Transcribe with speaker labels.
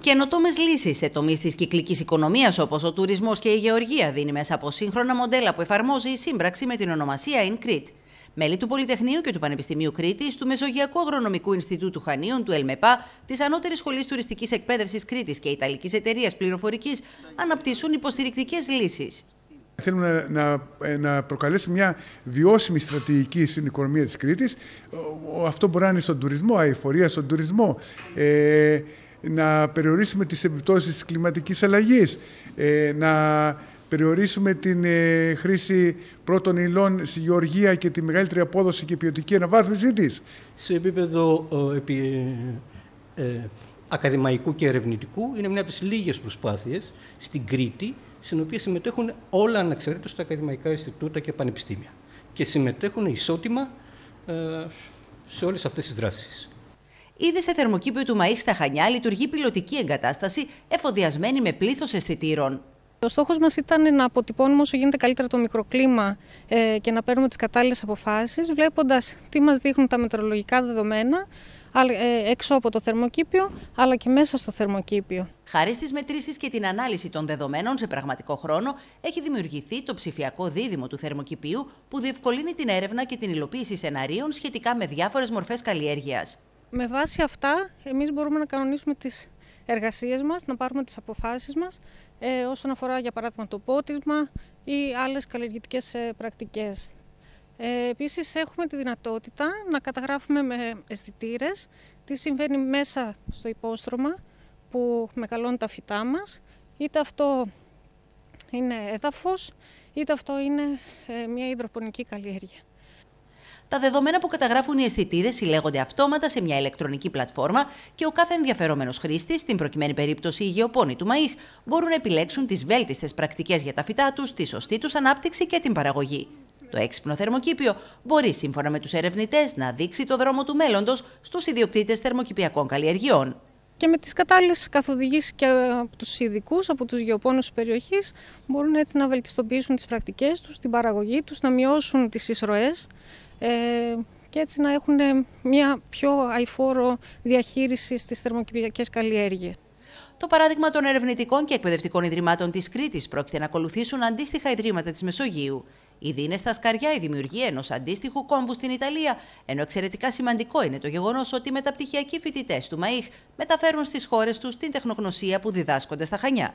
Speaker 1: Καινοτόμες λύσεις σε τομείς της κυκλικής οικονομίας όπως ο τουρισμός και η γεωργία δίνει μέσα από σύγχρονα μοντέλα που εφαρμόζει η σύμπραξη με την ονομασία InCrete. Μέλη του Πολυτεχνείου και του Πανεπιστημίου Κρήτη, του Μεσογειακού Αγρονομικού Ινστιτούτου Χανίων, του ΕΛΜΕΠΑ, της Ανώτερης Σχολής Τουριστικής Εκπαίδευσης Κρήτης και Ιταλικής Εταιρείας Πληροφορικής αναπτύσσουν υποστηρικτικές λύσεις.
Speaker 2: Θέλουμε να, ε, να, προκαλέσουμε μια βιώσιμη στρατηγική στην οικονομία της Κρήτης. Αυτό μπορεί να είναι στον τουρισμό, αηφορία στον τουρισμό, ε, να περιορίσουμε τις επιπτώσεις της κλιματικής αλλαγής, ε, να περιορίσουμε την ε, χρήση πρώτων υλών στη γεωργία και τη μεγαλύτερη απόδοση και ποιοτική αναβάθμιση της. Σε επίπεδο ε, επί,
Speaker 3: ακαδημαϊκού και ερευνητικού είναι μια από τις λίγες προσπάθειες στην Κρήτη στην οποία συμμετέχουν όλα αναξαρτήτως τα ακαδημαϊκά Ινστιτούτα και πανεπιστήμια και συμμετέχουν ισότιμα σε όλες αυτές τις δράσεις. Ήδη σε θερμοκήπιο του ΜΑΙΧ στα
Speaker 1: Χανιά λειτουργεί
Speaker 3: πιλωτική εγκατάσταση εφοδιασμένη με πλήθος αισθητήρων. Ο στόχος μας ήταν να αποτυπώνουμε όσο γίνεται καλύτερα το μικροκλίμα ε, και να παίρνουμε τις κατάλληλες αποφάσεις, βλέποντας τι μας δείχνουν τα μετρολογικά δεδομένα ε, έξω από το θερμοκήπιο, αλλά και μέσα στο θερμοκήπιο. Χάρη στις μετρήσεις και την ανάλυση των δεδομένων σε πραγματικό χρόνο, έχει
Speaker 1: δημιουργηθεί το ψηφιακό δίδυμο του θερμοκηπίου, που διευκολύνει την έρευνα και την υλοποίηση σεναρίων
Speaker 3: σχετικά με διάφορες μορφές καλλιέργειας. Με βάση αυτά, εμείς μπορούμε να κανονίσουμε τις εργασίες μας, να πάρουμε τις αποφάσεις μας ε, όσον αφορά για παράδειγμα το πότισμα ή άλλες καλλιεργητικές ε, πρακτικές. Ε, επίσης έχουμε τη δυνατότητα να καταγράφουμε με αισθητήρες τι συμβαίνει μέσα στο υπόστρωμα που μεγαλώνουν τα φυτά μας, είτε αυτό είναι έδαφος, είτε αυτό είναι ε, μια υδροπονική καλλιέργεια. Τα δεδομένα που
Speaker 1: καταγράφουν οι αισθητήρες συλλέγονται αυτόματα σε μια ηλεκτρονική πλατφόρμα και ο κάθε ενδιαφερόμενος χρήστης, στην προκειμένη περίπτωση οι γεωπόνοι του ΜΑΙΧ, μπορούν να επιλέξουν τις βέλτιστες πρακτικές για τα φυτά τους, τη σωστή τους ανάπτυξη και την παραγωγή. Το έξυπνο θερμοκήπιο μπορεί, σύμφωνα με τους ερευνητές,
Speaker 3: να δείξει το δρόμο του μέλλοντος στους ιδιοκτήτες θερμοκηπιακών καλλιεργειών και με τις κατάλληλες καθοδηγήσεις και από τους ειδικούς, από τους γεωπόνους της περιοχής, μπορούν έτσι να βελτιστοποιήσουν τις πρακτικές τους, την παραγωγή τους, να μειώσουν τις εισρωές ε, και έτσι να έχουν ε, μια πιο αηφόρο διαχείριση στις θερμοκηπιακές καλλιέργειες. Το παράδειγμα των ερευνητικών και εκπαιδευτικών ιδρυμάτων της Κρήτης πρόκειται να ακολουθήσουν αντίστοιχα
Speaker 1: ιδρύματα της Μεσογείου. Ήδη είναι στα σκαριά η δημιουργία ενός αντίστοιχου κόμβου στην Ιταλία, ενώ εξαιρετικά σημαντικό είναι το γεγονός ότι οι μεταπτυχιακοί φοιτητές του ΜΑΙΧ μεταφέρουν στις χώρες τους την τεχνογνωσία που διδάσκονται στα Χανιά.